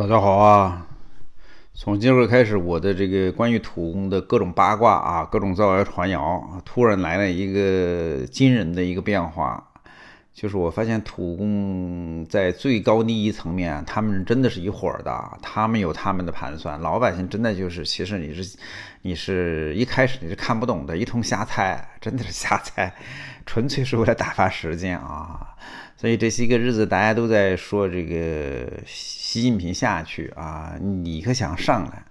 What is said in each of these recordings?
大家好啊！从今个开始，我的这个关于土工的各种八卦啊，各种造谣传谣，突然来了一个惊人的一个变化。就是我发现土共在最高利益层面，他们真的是一伙儿的，他们有他们的盘算。老百姓真的就是，其实你是，你是一开始你是看不懂的，一通瞎猜，真的是瞎猜，纯粹是为了打发时间啊。所以这些个日子大家都在说这个习近平下去啊，李克强上来，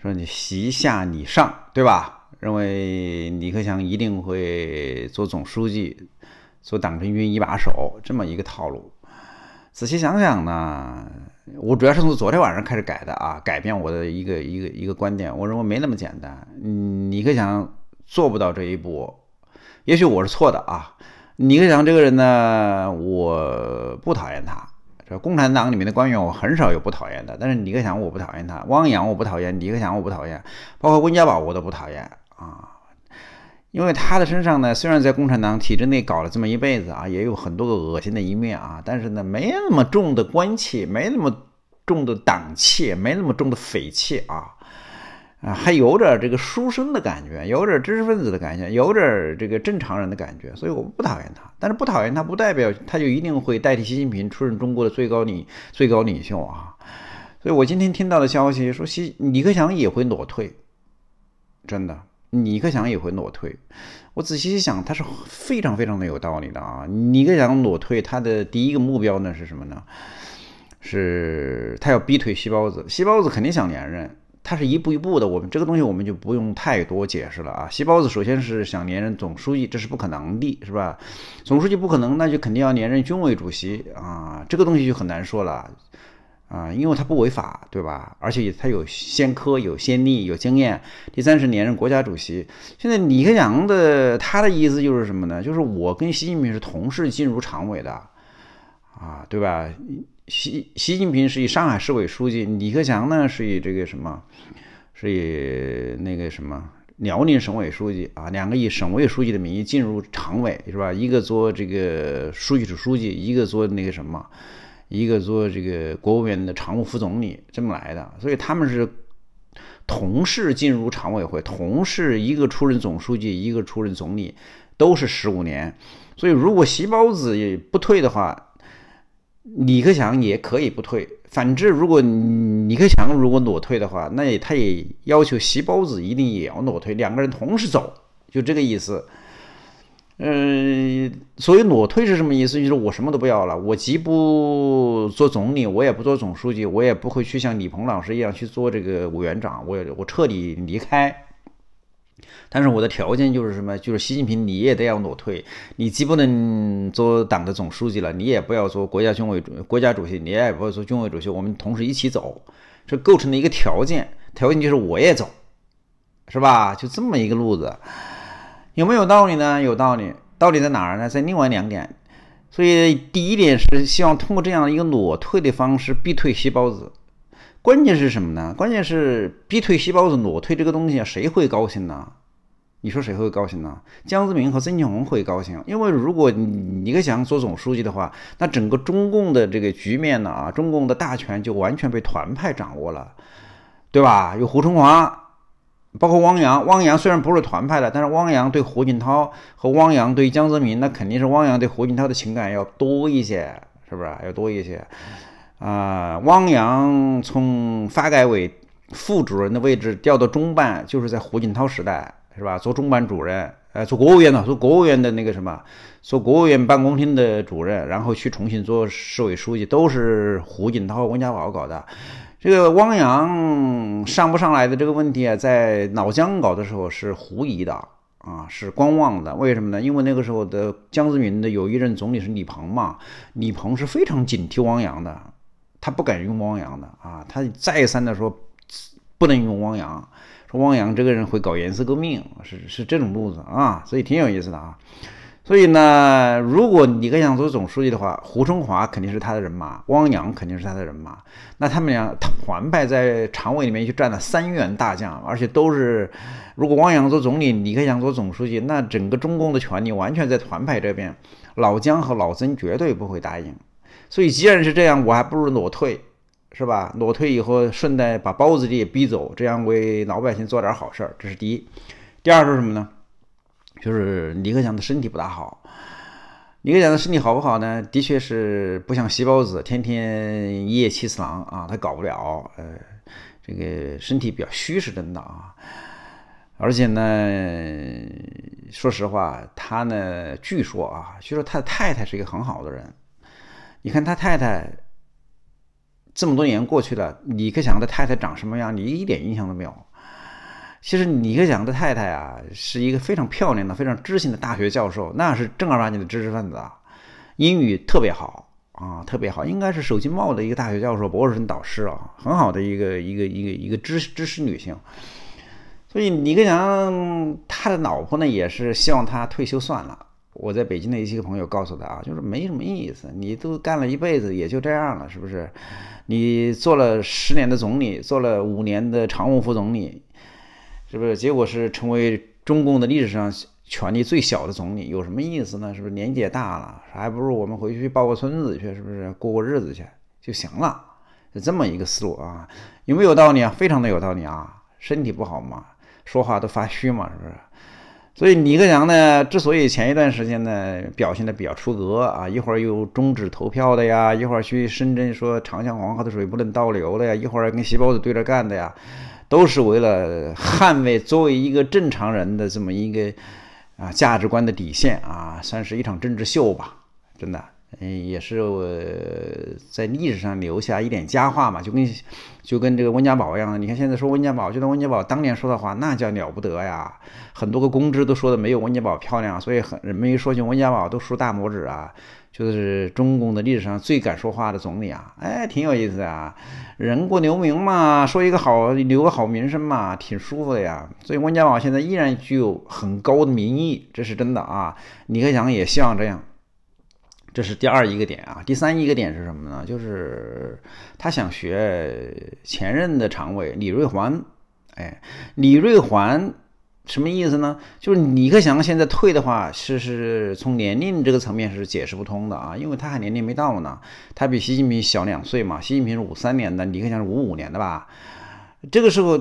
说你习下你上，对吧？认为李克强一定会做总书记。做党政军一把手这么一个套路，仔细想想呢，我主要是从昨天晚上开始改的啊，改变我的一个一个一个观点，我认为没那么简单。李克强做不到这一步，也许我是错的啊。李克强这个人呢，我不讨厌他。这共产党里面的官员，我很少有不讨厌的，但是李克强我不讨厌他，汪洋我不讨厌，李克强我不讨厌，包括温家宝我都不讨厌啊。因为他的身上呢，虽然在共产党体制内搞了这么一辈子啊，也有很多个恶心的一面啊，但是呢，没那么重的官气，没那么重的党气，没那么重的匪气啊，啊，还有点这个书生的感觉，有点知识分子的感觉，有点这个正常人的感觉，所以我不讨厌他。但是不讨厌他，不代表他就一定会代替习近平出任中国的最高领最高领袖啊。所以我今天听到的消息说，习李克强也会裸退，真的。李克强也会裸退，我仔细一想，他是非常非常的有道理的啊。尼克强裸退，他的第一个目标呢是什么呢？是他要逼退习包子，习包子肯定想连任，他是一步一步的。我们这个东西我们就不用太多解释了啊。习包子首先是想连任总书记，这是不可能的，是吧？总书记不可能，那就肯定要连任军委主席啊，这个东西就很难说了。啊，因为他不违法，对吧？而且他有先科、有先例、有经验。第三十任国家主席，现在李克强的他的意思就是什么呢？就是我跟习近平是同时进入常委的，啊，对吧？习习近平是以上海市委书记，李克强呢是以这个什么，是以那个什么辽宁省委书记啊？两个以省委书记的名义进入常委，是吧？一个做这个书记处书记，一个做那个什么。一个做这个国务院的常务副总理这么来的，所以他们是同事进入常委会，同事一个出任总书记，一个出任总理，都是十五年。所以如果习包子也不退的话，李克强也可以不退。反之，如果李克强如果裸退的话，那也他也要求习包子一定也要裸退，两个人同时走，就这个意思。嗯，所以裸退是什么意思？就是我什么都不要了，我既不做总理，我也不做总书记，我也不会去像李鹏老师一样去做这个委员长，我我彻底离开。但是我的条件就是什么？就是习近平你也得要裸退，你既不能做党的总书记了，你也不要做国家军委主国家主席，你也不做军委主席，我们同时一起走，这构成了一个条件，条件就是我也走，是吧？就这么一个路子。有没有道理呢？有道理，道理在哪儿呢？在另外两点。所以第一点是希望通过这样一个裸退的方式逼退西包子。关键是什么呢？关键是逼退西包子裸退这个东西谁会高兴呢？你说谁会高兴呢？江泽民和曾庆红会高兴，因为如果你李克强做总书记的话，那整个中共的这个局面呢啊，中共的大权就完全被团派掌握了，对吧？有胡春华。包括汪洋，汪洋虽然不是团派的，但是汪洋对胡锦涛和汪洋对江泽民，那肯定是汪洋对胡锦涛的情感要多一些，是不是？要多一些。啊，汪洋从发改委副主任的位置调到中办，就是在胡锦涛时代，是吧？做中办主任，呃，做国务院的，做国务院的那个什么，做国务院办公厅的主任，然后去重庆做市委书记，都是胡锦涛、温家宝搞的。这个汪洋上不上来的这个问题啊，在老江搞的时候是狐疑的啊，是观望的。为什么呢？因为那个时候的江泽民的有一任总理是李鹏嘛，李鹏是非常警惕汪洋的，他不敢用汪洋的啊，他再三的说不能用汪洋，说汪洋这个人会搞颜色革命，是是这种路子啊，所以挺有意思的啊。所以呢，如果李克强做总书记的话，胡春华肯定是他的人马，汪洋肯定是他的人马。那他们俩团派在常委里面去占了三员大将，而且都是，如果汪洋做总理，李克强做总书记，那整个中共的权力完全在团派这边。老姜和老曾绝对不会答应。所以，既然是这样，我还不如裸退，是吧？裸退以后，顺带把包子弟也逼走，这样为老百姓做点好事儿，这是第一。第二是什么呢？就是李克强的身体不大好。李克强的身体好不好呢？的确是不像“吸包子”，天天一夜七次郎啊，他搞不了。呃，这个身体比较虚是真的啊。而且呢，说实话，他呢，据说啊，据说他的太太是一个很好的人。你看他太太这么多年过去了，李克强的太太长什么样，你一点印象都没有。其实尼克强的太太啊，是一个非常漂亮的、非常知性的大学教授，那是正儿八经的知识分子啊，英语特别好啊，特别好，应该是首经贸的一个大学教授、博士生导师啊，很好的一个一个一个一个知知识女性。所以尼克强，他的老婆呢，也是希望他退休算了。我在北京的一些朋友告诉他啊，就是没什么意思，你都干了一辈子也就这样了，是不是？你做了十年的总理，做了五年的常务副总理。是不是结果是成为中共的历史上权力最小的总理？有什么意思呢？是不是年纪也大了，还不如我们回去抱个孙子去，是不是过过日子去就行了？就这么一个思路啊？有没有道理啊？非常的有道理啊！身体不好嘛，说话都发虚嘛，是不是？所以李克强呢，之所以前一段时间呢表现的比较出格啊，一会儿又终止投票的呀，一会儿去深圳说长江黄河的水不能倒流的呀，一会儿跟习包子对着干的呀。都是为了捍卫作为一个正常人的这么一个啊价值观的底线啊，算是一场政治秀吧，真的。嗯，也是我在历史上留下一点佳话嘛，就跟就跟这个温家宝一样。你看现在说温家宝，就得温家宝当年说的话那叫了不得呀，很多个公知都说的没有温家宝漂亮，所以很人们一说起温家宝都竖大拇指啊，就是中共的历史上最敢说话的总理啊，哎，挺有意思啊，人过留名嘛，说一个好留个好名声嘛，挺舒服的呀。所以温家宝现在依然具有很高的民意，这是真的啊。李克强也希望这样。这是第二一个点啊，第三一个点是什么呢？就是他想学前任的常委李瑞环，哎，李瑞环什么意思呢？就是李克强现在退的话，是是从年龄这个层面是解释不通的啊，因为他还年龄没到呢，他比习近平小两岁嘛，习近平是五三年的，李克强是五五年的吧？这个时候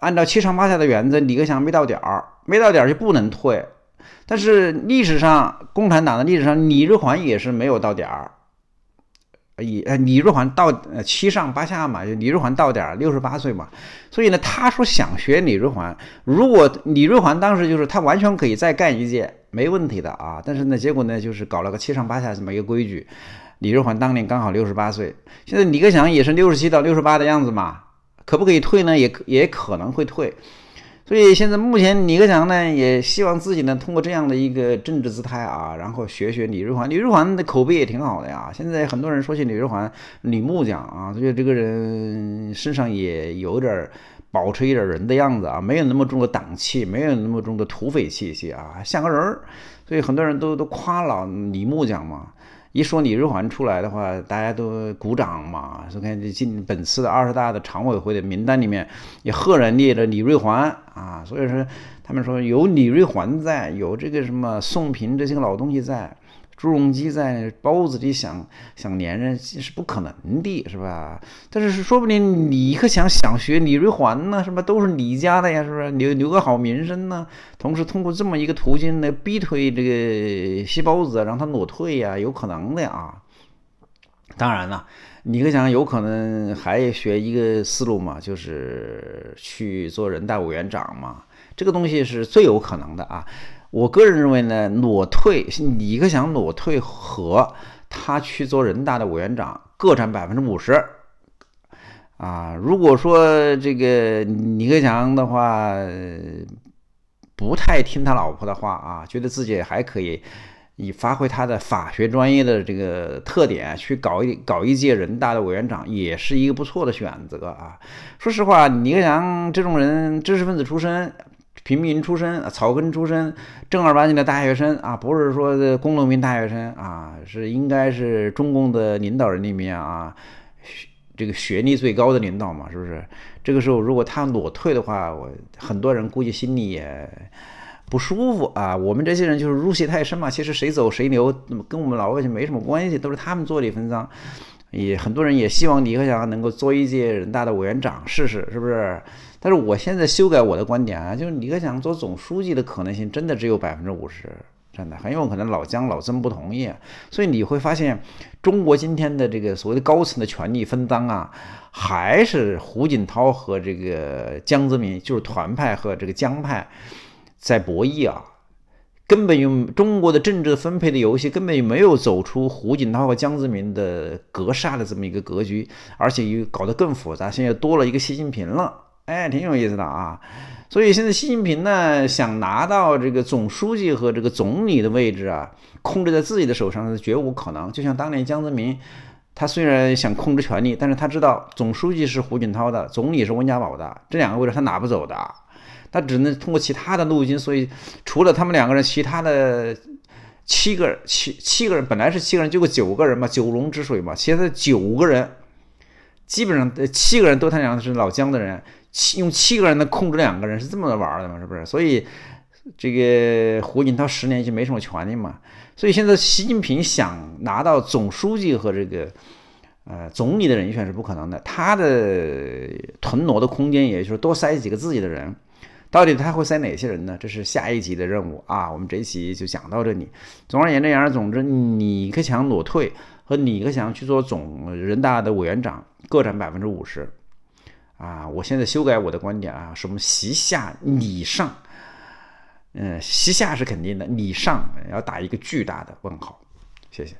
按照七上八下的原则，李克强没到点儿，没到点儿就不能退。但是历史上，共产党的历史上，李瑞环也是没有到点儿，也呃，李瑞环到呃七上八下嘛，就李瑞环到点儿六十八岁嘛，所以呢，他说想学李瑞环，如果李瑞环当时就是他完全可以再干一届，没问题的啊。但是呢，结果呢，就是搞了个七上八下这么一个规矩。李瑞环当年刚好六十八岁，现在李克强也是六十七到六十八的样子嘛，可不可以退呢？也也可能会退。所以现在目前，李克强呢也希望自己呢通过这样的一个政治姿态啊，然后学学李瑞环。李瑞环的口碑也挺好的呀。现在很多人说起李瑞环、李木匠啊，觉得这个人身上也有点保持一点人的样子啊，没有那么重的党气，没有那么重的土匪气息啊，像个人儿。所以很多人都都夸老李木匠嘛。一说李瑞环出来的话，大家都鼓掌嘛。你看，进本次的二十大的常委会的名单里面，也赫然列着李瑞环啊。所以说，他们说有李瑞环在，有这个什么宋平这些老东西在。朱镕基在包子里想想连任是不可能的，是吧？但是说不定李克强想学李瑞环呢，是吧？都是李家的呀，是不是？留留个好名声呢？同时通过这么一个途径来逼退这个西包子，让他裸退呀，有可能的啊。当然了，李克强有可能还学一个思路嘛，就是去做人大委员长嘛，这个东西是最有可能的啊。我个人认为呢，裸退李克强裸退和他去做人大的委员长各占百分之五十。啊，如果说这个李克强的话不太听他老婆的话啊，觉得自己还可以以发挥他的法学专业的这个特点去搞一搞一届人大的委员长，也是一个不错的选择啊。说实话，李克强这种人，知识分子出身。平民出身、草根出身、正儿八经的大学生啊，不是说的工农民大学生啊，是应该是中共的领导人里面啊，这个学历最高的领导嘛，是不是？这个时候如果他裸退的话，我很多人估计心里也不舒服啊。我们这些人就是入戏太深嘛，其实谁走谁留，那么跟我们老百姓没什么关系，都是他们坐地分赃。也很多人也希望李克强能够做一届人大的委员长试试，是不是？但是我现在修改我的观点啊，就是李克强做总书记的可能性真的只有百分之五十，真的很有可能老姜、老曾不同意，所以你会发现，中国今天的这个所谓的高层的权力分赃啊，还是胡锦涛和这个江泽民就是团派和这个江派在博弈啊，根本用中国的政治分配的游戏根本就没有走出胡锦涛和江泽民的格杀的这么一个格局，而且又搞得更复杂，现在多了一个习近平了。哎，挺有意思的啊！所以现在习近平呢，想拿到这个总书记和这个总理的位置啊，控制在自己的手上是绝无可能。就像当年江泽民，他虽然想控制权力，但是他知道总书记是胡锦涛的，总理是温家宝的，这两个位置他拿不走的，他只能通过其他的路径。所以除了他们两个人，其他的七个七七个人本来是七个人，结果九个人嘛，九龙之水嘛，现在九个人基本上七个人都他娘的是老江的人。七用七个人的控制两个人是这么玩的嘛，是不是？所以这个胡锦涛十年就没什么权利嘛。所以现在习近平想拿到总书记和这个呃总理的人选是不可能的，他的腾挪的空间也就是多塞几个自己的人。到底他会塞哪些人呢？这是下一集的任务啊。我们这一期就讲到这里。总而言之，言而总之，李克强裸退和李克强去做总人大的委员长各占百分之五十。啊，我现在修改我的观点啊，什么席下礼上，嗯，席下是肯定的，礼上要打一个巨大的问号，谢谢。